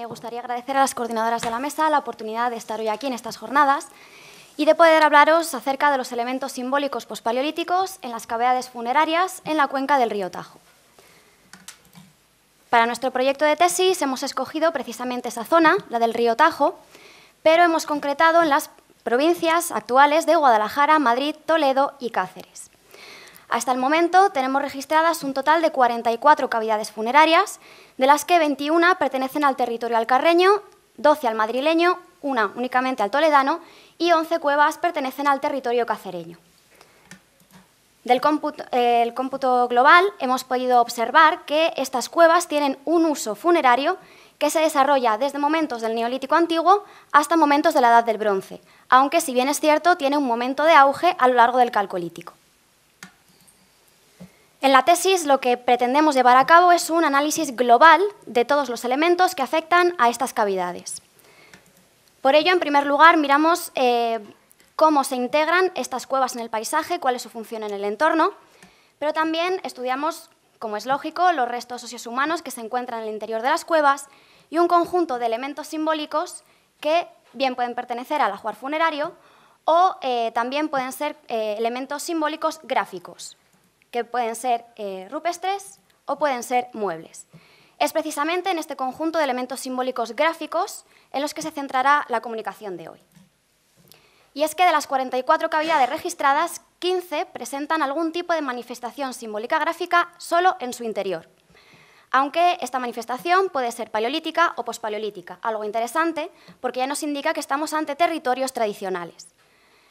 Me gustaría agradecer a las coordinadoras de la mesa la oportunidad de estar hoy aquí en estas jornadas y de poder hablaros acerca de los elementos simbólicos pospaleolíticos en las cavidades funerarias en la cuenca del río Tajo. Para nuestro proyecto de tesis hemos escogido precisamente esa zona, la del río Tajo, pero hemos concretado en las provincias actuales de Guadalajara, Madrid, Toledo y Cáceres. Hasta el momento tenemos registradas un total de 44 cavidades funerarias, de las que 21 pertenecen al territorio alcarreño, 12 al madrileño, una únicamente al toledano y 11 cuevas pertenecen al territorio cacereño. Del cómputo, cómputo global hemos podido observar que estas cuevas tienen un uso funerario que se desarrolla desde momentos del Neolítico antiguo hasta momentos de la Edad del Bronce, aunque si bien es cierto tiene un momento de auge a lo largo del Calcolítico. En la tesis lo que pretendemos llevar a cabo es un análisis global de todos los elementos que afectan a estas cavidades. Por ello, en primer lugar, miramos eh, cómo se integran estas cuevas en el paisaje, cuál es su función en el entorno, pero también estudiamos, como es lógico, los restos óseos humanos que se encuentran en el interior de las cuevas y un conjunto de elementos simbólicos que bien pueden pertenecer al ajuar funerario o eh, también pueden ser eh, elementos simbólicos gráficos que pueden ser eh, rupestres o pueden ser muebles. Es precisamente en este conjunto de elementos simbólicos gráficos en los que se centrará la comunicación de hoy. Y es que de las 44 cavidades registradas, 15 presentan algún tipo de manifestación simbólica gráfica solo en su interior. Aunque esta manifestación puede ser paleolítica o pospaleolítica, algo interesante porque ya nos indica que estamos ante territorios tradicionales.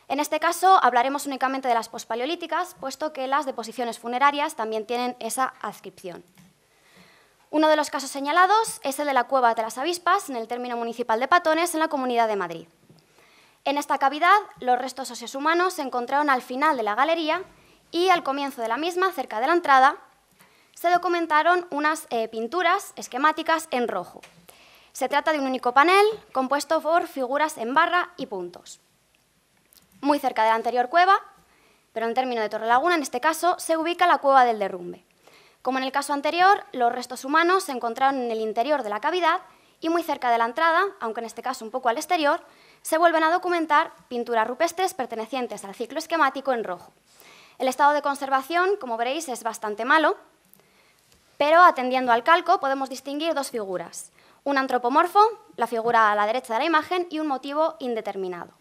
En este caso hablaremos únicamente de las pospaleolíticas, puesto que las deposiciones funerarias también tienen esa adscripción. Uno de los casos señalados es el de la Cueva de las Avispas, en el término municipal de Patones, en la Comunidad de Madrid. En esta cavidad, los restos óseos humanos se encontraron al final de la galería y al comienzo de la misma, cerca de la entrada, se documentaron unas eh, pinturas esquemáticas en rojo. Se trata de un único panel compuesto por figuras en barra y puntos muy cerca de la anterior cueva, pero en términos de Torre Laguna, en este caso, se ubica la cueva del derrumbe. Como en el caso anterior, los restos humanos se encontraron en el interior de la cavidad y muy cerca de la entrada, aunque en este caso un poco al exterior, se vuelven a documentar pinturas rupestres pertenecientes al ciclo esquemático en rojo. El estado de conservación, como veréis, es bastante malo, pero atendiendo al calco podemos distinguir dos figuras. Un antropomorfo, la figura a la derecha de la imagen, y un motivo indeterminado.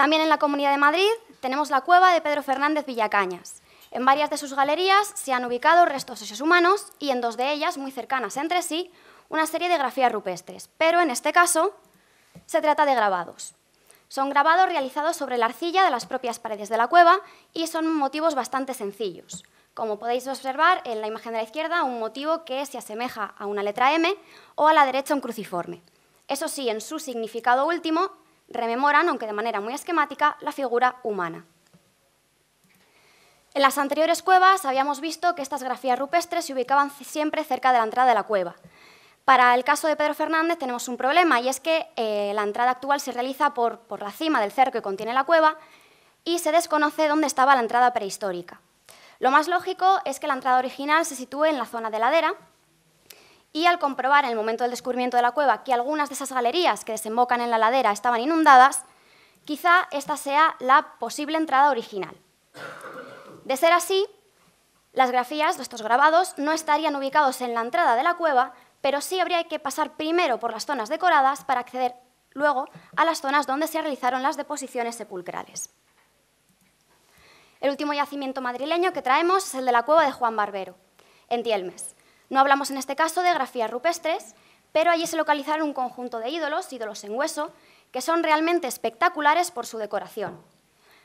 También en la Comunidad de Madrid tenemos la cueva de Pedro Fernández Villacañas. En varias de sus galerías se han ubicado restos hechos humanos y en dos de ellas, muy cercanas entre sí, una serie de grafías rupestres, pero en este caso se trata de grabados. Son grabados realizados sobre la arcilla de las propias paredes de la cueva y son motivos bastante sencillos. Como podéis observar en la imagen de la izquierda, un motivo que se asemeja a una letra M o a la derecha un cruciforme. Eso sí, en su significado último rememoran, aunque de manera muy esquemática, la figura humana. En las anteriores cuevas habíamos visto que estas grafías rupestres se ubicaban siempre cerca de la entrada de la cueva. Para el caso de Pedro Fernández tenemos un problema y es que eh, la entrada actual se realiza por, por la cima del cerco que contiene la cueva y se desconoce dónde estaba la entrada prehistórica. Lo más lógico es que la entrada original se sitúe en la zona de ladera, y al comprobar en el momento del descubrimiento de la cueva que algunas de esas galerías que desembocan en la ladera estaban inundadas, quizá esta sea la posible entrada original. De ser así, las grafías de estos grabados no estarían ubicados en la entrada de la cueva, pero sí habría que pasar primero por las zonas decoradas para acceder luego a las zonas donde se realizaron las deposiciones sepulcrales. El último yacimiento madrileño que traemos es el de la cueva de Juan Barbero, en Tielmes. No hablamos en este caso de grafías rupestres, pero allí se localizaron un conjunto de ídolos, ídolos en hueso, que son realmente espectaculares por su decoración.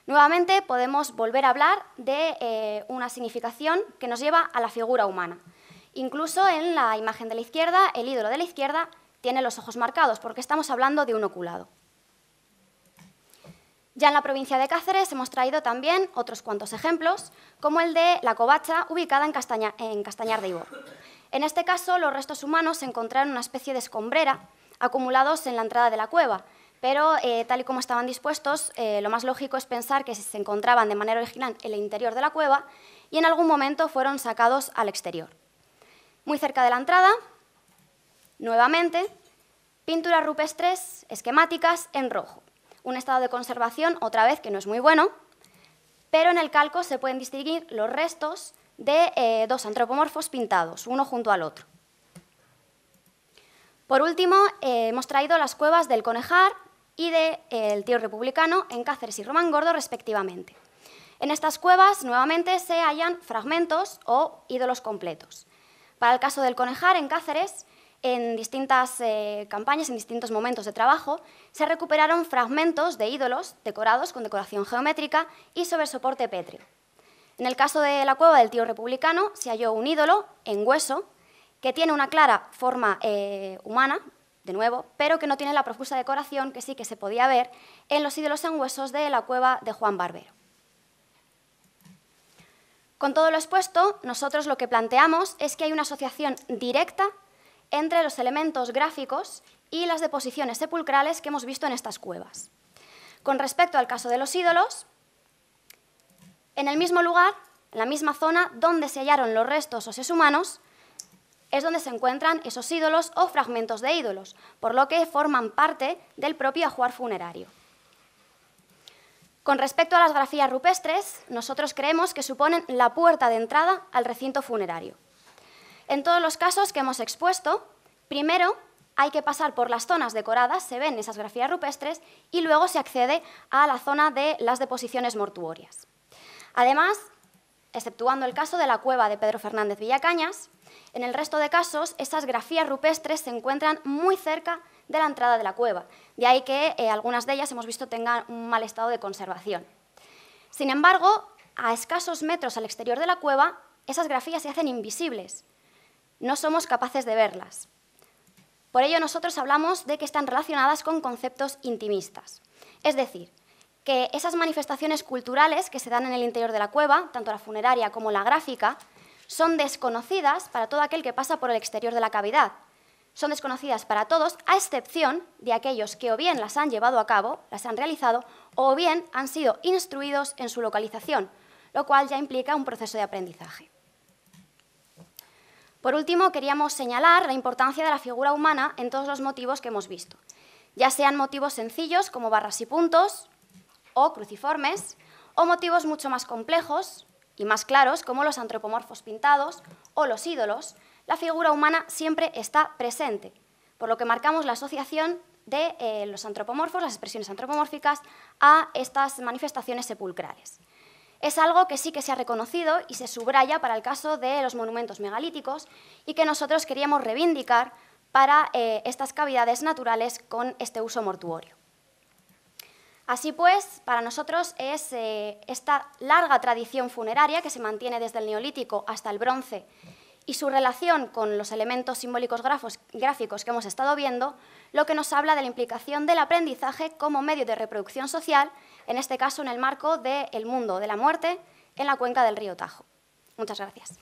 Nuevamente podemos volver a hablar de eh, una significación que nos lleva a la figura humana. Incluso en la imagen de la izquierda, el ídolo de la izquierda tiene los ojos marcados, porque estamos hablando de un oculado. Ya en la provincia de Cáceres hemos traído también otros cuantos ejemplos, como el de la covacha ubicada en, en Castañar de Ibor. En este caso, los restos humanos se encontraron en una especie de escombrera acumulados en la entrada de la cueva, pero eh, tal y como estaban dispuestos, eh, lo más lógico es pensar que se encontraban de manera original en el interior de la cueva y en algún momento fueron sacados al exterior. Muy cerca de la entrada, nuevamente, pinturas rupestres esquemáticas en rojo, un estado de conservación otra vez que no es muy bueno, pero en el calco se pueden distinguir los restos de eh, dos antropomorfos pintados, uno junto al otro. Por último, eh, hemos traído las cuevas del Conejar y del de, eh, Tío Republicano en Cáceres y Román Gordo, respectivamente. En estas cuevas, nuevamente, se hallan fragmentos o ídolos completos. Para el caso del Conejar, en Cáceres, en distintas campañas, en distintos momentos de trabajo, se recuperaron fragmentos de ídolos decorados con decoración geométrica y sobre soporte pétreo. En el caso de la cueva del tío republicano se halló un ídolo en hueso que tiene una clara forma eh, humana, de nuevo, pero que no tiene la profusa decoración que sí que se podía ver en los ídolos en huesos de la cueva de Juan Barbero. Con todo lo expuesto, nosotros lo que planteamos es que hay una asociación directa entre los elementos gráficos y las deposiciones sepulcrales que hemos visto en estas cuevas. Con respecto al caso de los ídolos, en el mismo lugar, en la misma zona donde se hallaron los restos o seres humanos, es donde se encuentran esos ídolos o fragmentos de ídolos, por lo que forman parte del propio ajuar funerario. Con respecto a las grafías rupestres, nosotros creemos que suponen la puerta de entrada al recinto funerario. En todos los casos que hemos expuesto, primero hay que pasar por las zonas decoradas, se ven esas grafías rupestres, y luego se accede a la zona de las deposiciones mortuorias. Además, exceptuando el caso de la cueva de Pedro Fernández Villacañas, en el resto de casos esas grafías rupestres se encuentran muy cerca de la entrada de la cueva, de ahí que eh, algunas de ellas hemos visto tengan un mal estado de conservación. Sin embargo, a escasos metros al exterior de la cueva, esas grafías se hacen invisibles. No somos capaces de verlas. Por ello, nosotros hablamos de que están relacionadas con conceptos intimistas. Es decir, que esas manifestaciones culturales que se dan en el interior de la cueva, tanto la funeraria como la gráfica, son desconocidas para todo aquel que pasa por el exterior de la cavidad. Son desconocidas para todos, a excepción de aquellos que o bien las han llevado a cabo, las han realizado, o bien han sido instruidos en su localización, lo cual ya implica un proceso de aprendizaje. Por último, queríamos señalar la importancia de la figura humana en todos los motivos que hemos visto, ya sean motivos sencillos como barras y puntos, o cruciformes, o motivos mucho más complejos y más claros, como los antropomorfos pintados o los ídolos, la figura humana siempre está presente, por lo que marcamos la asociación de eh, los antropomorfos, las expresiones antropomórficas, a estas manifestaciones sepulcrales. Es algo que sí que se ha reconocido y se subraya para el caso de los monumentos megalíticos y que nosotros queríamos reivindicar para eh, estas cavidades naturales con este uso mortuorio. Así pues, para nosotros es eh, esta larga tradición funeraria que se mantiene desde el Neolítico hasta el Bronce y su relación con los elementos simbólicos gráficos que hemos estado viendo, lo que nos habla de la implicación del aprendizaje como medio de reproducción social, en este caso en el marco del mundo de la muerte en la cuenca del río Tajo. Muchas gracias.